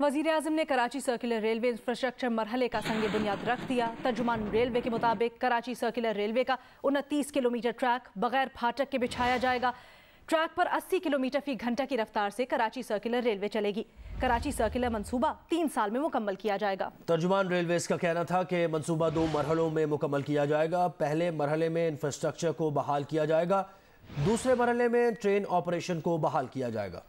वजीर अजम ने कराची सर्कुलर रेलवे इंफ्रास्ट्रक्चर मरहले का संग बुनियाद रख दिया तर्जुमान रेलवे के मुताबिक कराची सर्कुलर रेलवे का उनतीस किलोमीटर ट्रैक बगैर फाटक के बिछाया जाएगा ट्रैक पर 80 किलोमीटर फी घंटा की रफ्तार से कराची सर्कुलर रेलवे चलेगी कराची सर्कुलर मनसूबा तीन साल में मुकम्मल किया जाएगा तर्जुमान रेलवे का कहना था कि मनसूबा दो मरहलों में मुकम्मल किया जाएगा पहले मरहले में इंफ्रास्ट्रक्चर को बहाल किया जाएगा दूसरे मरहले में ट्रेन ऑपरेशन को बहाल किया जाएगा